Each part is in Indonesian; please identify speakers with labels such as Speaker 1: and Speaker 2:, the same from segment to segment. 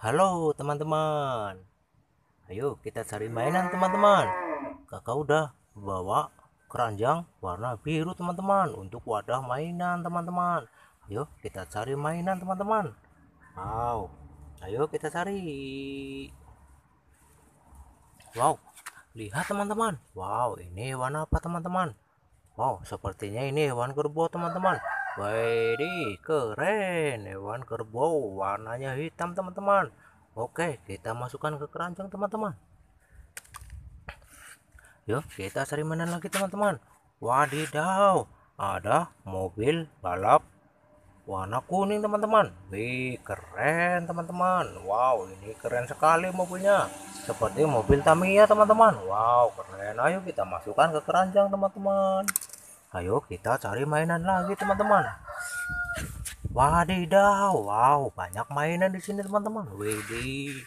Speaker 1: Halo teman-teman. Ayo kita cari mainan teman-teman. Kakak udah bawa keranjang warna biru teman-teman untuk wadah mainan teman-teman. Ayo kita cari mainan teman-teman. Wow. Ayo kita cari. Wow. Lihat teman-teman. Wow, ini warna apa teman-teman? Wow, sepertinya ini hewan kerbau teman-teman. Wih, keren, hewan kerbau warnanya hitam teman-teman. Oke, kita masukkan ke keranjang teman-teman. Yuk, kita cari mainan lagi teman-teman. Wadidaw, ada mobil balap warna kuning teman-teman. Wih, keren teman-teman. Wow, ini keren sekali mobilnya. Seperti mobil Tamiya teman-teman. Wow, keren. Ayo kita masukkan ke keranjang teman-teman ayo kita cari mainan lagi teman-teman wadidaw wow banyak mainan di sini teman-teman widih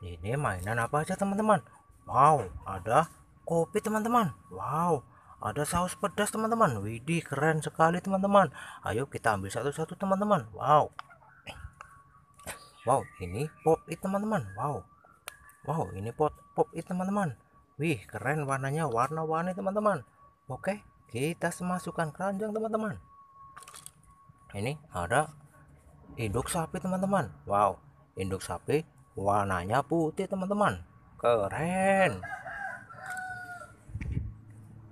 Speaker 1: ini mainan apa aja teman-teman wow ada kopi teman-teman wow ada saus pedas teman-teman widih keren sekali teman-teman ayo kita ambil satu-satu teman-teman wow wow ini pop it teman-teman wow wow ini pop pop it teman-teman wih keren warnanya warna-warni teman-teman oke kita masukkan keranjang teman-teman ini ada induk sapi teman-teman wow induk sapi warnanya putih teman-teman keren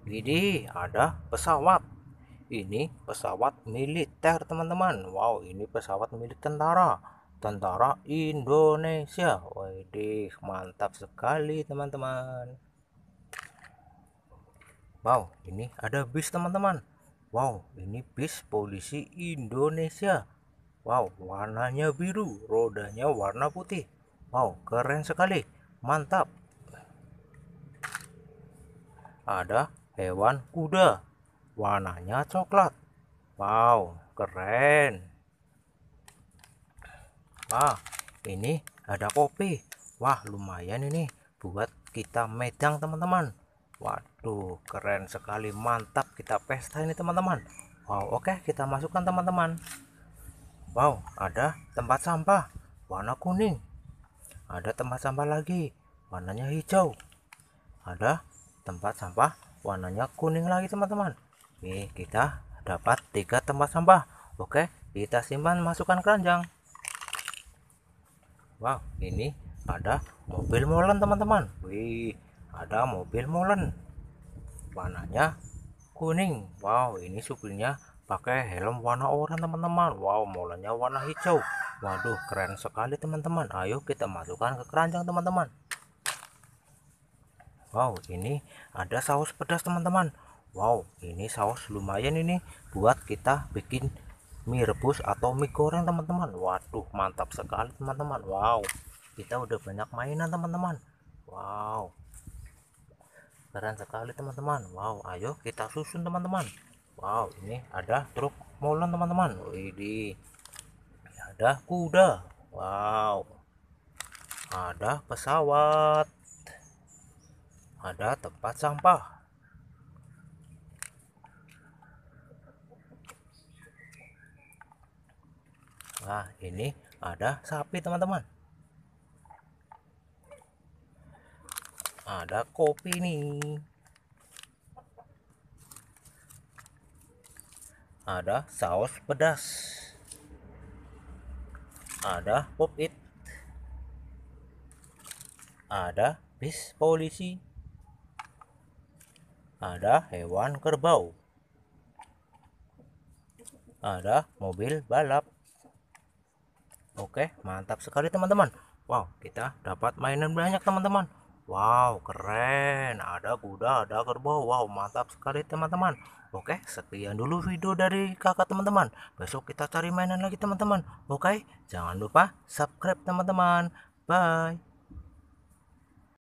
Speaker 1: ini ada pesawat ini pesawat militer teman-teman wow ini pesawat milik tentara tentara Indonesia Waduh mantap sekali teman-teman wow ini ada bis teman-teman wow ini bis polisi Indonesia wow warnanya biru rodanya warna putih wow keren sekali mantap ada hewan kuda warnanya coklat wow keren wah ini ada kopi wah lumayan ini buat kita medang teman-teman waduh keren sekali mantap kita pesta ini teman-teman wow oke okay, kita masukkan teman-teman wow ada tempat sampah warna kuning ada tempat sampah lagi warnanya hijau ada tempat sampah warnanya kuning lagi teman-teman Oke kita dapat tiga tempat sampah oke kita simpan masukkan keranjang wow ini ada mobil molen teman-teman wih ada mobil molen warnanya kuning wow ini supirnya pakai helm warna oranye teman-teman wow molennya warna hijau waduh keren sekali teman-teman ayo kita masukkan ke keranjang teman-teman wow ini ada saus pedas teman-teman wow ini saus lumayan ini buat kita bikin mie rebus atau mie goreng teman-teman waduh mantap sekali teman-teman wow kita udah banyak mainan teman-teman wow keren sekali teman-teman wow ayo kita susun teman-teman wow ini ada truk molen teman-teman ini ada kuda wow ada pesawat ada tempat sampah nah ini ada sapi teman-teman ada kopi nih ada saus pedas ada pop it ada bis polisi ada hewan kerbau ada mobil balap oke mantap sekali teman-teman wow kita dapat mainan banyak teman-teman Wow, keren. Ada kuda, ada kerbau. Wow, mantap sekali teman-teman. Oke, sekian dulu video dari kakak teman-teman. Besok kita cari mainan lagi teman-teman. Oke, jangan lupa subscribe teman-teman. Bye.